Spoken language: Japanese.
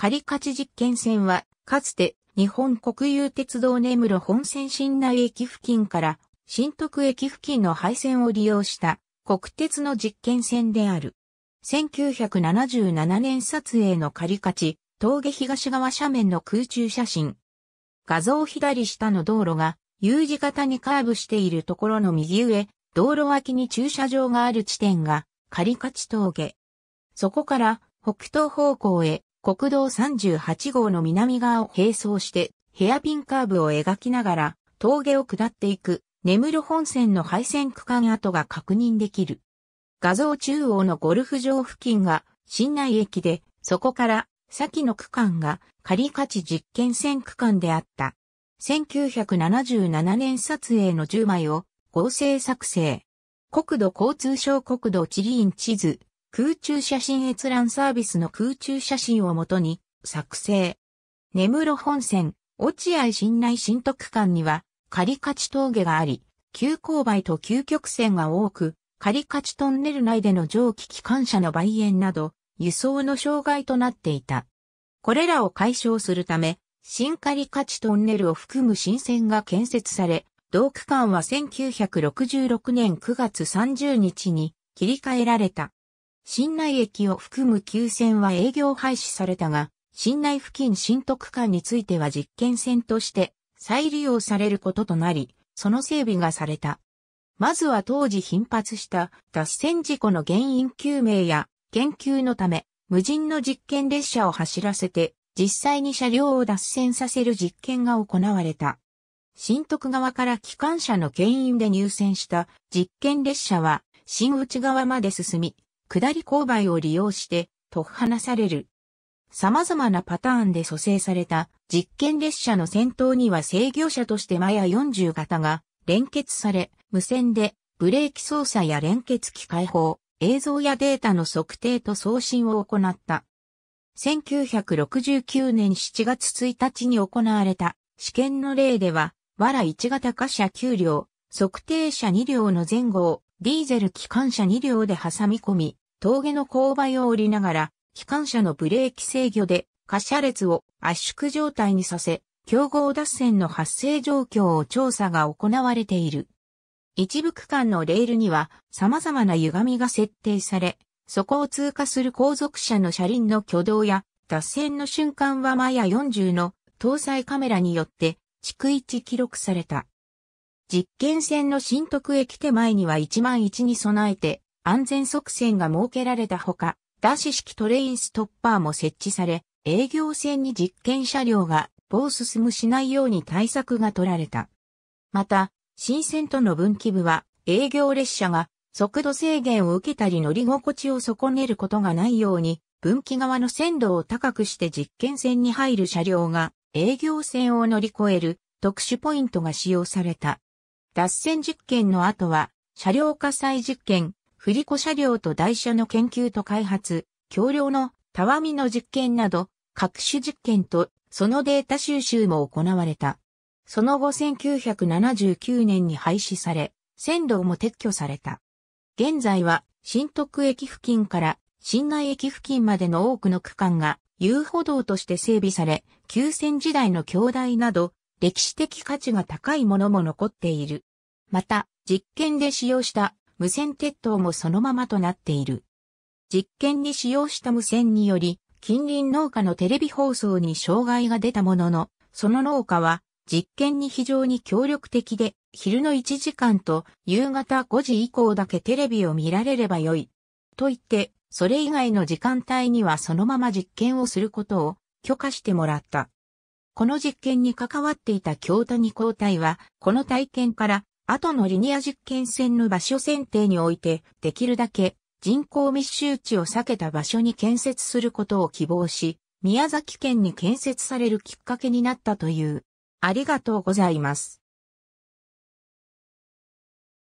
仮勝実験線は、かつて日本国有鉄道根室本線新内駅付近から新徳駅付近の廃線を利用した国鉄の実験線である。1977年撮影の仮勝峠東側斜面の空中写真。画像左下の道路が U 字型にカーブしているところの右上、道路脇に駐車場がある地点が仮勝峠。そこから北東方向へ国道38号の南側を並走してヘアピンカーブを描きながら峠を下っていく根室本線の廃線区間跡が確認できる。画像中央のゴルフ場付近が新内駅で、そこから先の区間が仮価値実験線区間であった。1977年撮影の10枚を合成作成。国土交通省国土地理院地図空中写真閲覧サービスの空中写真をもとに作成。根室本線、落合新内新徳間には、仮勝ち峠があり、急勾配と急曲線が多く、仮勝ちトンネル内での蒸気機関車の売園など、輸送の障害となっていた。これらを解消するため、新仮勝ちトンネルを含む新線が建設され、同区間は1966年9月30日に切り替えられた。新内駅を含む旧線は営業廃止されたが、新内付近新徳間については実験線として再利用されることとなり、その整備がされた。まずは当時頻発した脱線事故の原因究明や研究のため、無人の実験列車を走らせて、実際に車両を脱線させる実験が行われた。新徳側から機関車の牽引で入線した実験列車は新内側まで進み、下り勾配を利用して解き放される。様々なパターンで蘇生された実験列車の先頭には制御車としてマヤ40型が連結され、無線でブレーキ操作や連結機解放、映像やデータの測定と送信を行った。1969年7月1日に行われた試験の例では、わら1型貨車9両、測定車2両の前後をディーゼル機関車2両で挟み込み、峠の勾配を降りながら、機関車のブレーキ制御で、貨車列を圧縮状態にさせ、競合脱線の発生状況を調査が行われている。一部区間のレールには様々な歪みが設定され、そこを通過する後続車の車輪の挙動や脱線の瞬間はマヤ40の搭載カメラによって逐一記録された。実験船の新徳駅手前には1万1に備えて安全側線が設けられたほか、ダッシュ式トレインストッパーも設置され、営業船に実験車両が棒進むしないように対策が取られた。また、新船との分岐部は営業列車が速度制限を受けたり乗り心地を損ねることがないように、分岐側の線路を高くして実験線に入る車両が営業船を乗り越える特殊ポイントが使用された。脱線実験の後は、車両火災実験、振り子車両と台車の研究と開発、橋梁のたわみの実験など、各種実験とそのデータ収集も行われた。その後1979年に廃止され、線路も撤去された。現在は新徳駅付近から新内駅付近までの多くの区間が遊歩道として整備され、旧線時代の橋台など歴史的価値が高いものも残っている。また、実験で使用した無線鉄塔もそのままとなっている。実験に使用した無線により、近隣農家のテレビ放送に障害が出たものの、その農家は実験に非常に協力的で、昼の1時間と夕方5時以降だけテレビを見られればよい。と言って、それ以外の時間帯にはそのまま実験をすることを許可してもらった。この実験に関わっていた京谷交代は、この体験から、後のリニア実験線の場所選定において、できるだけ人口密集地を避けた場所に建設することを希望し、宮崎県に建設されるきっかけになったという。ありがとうございます。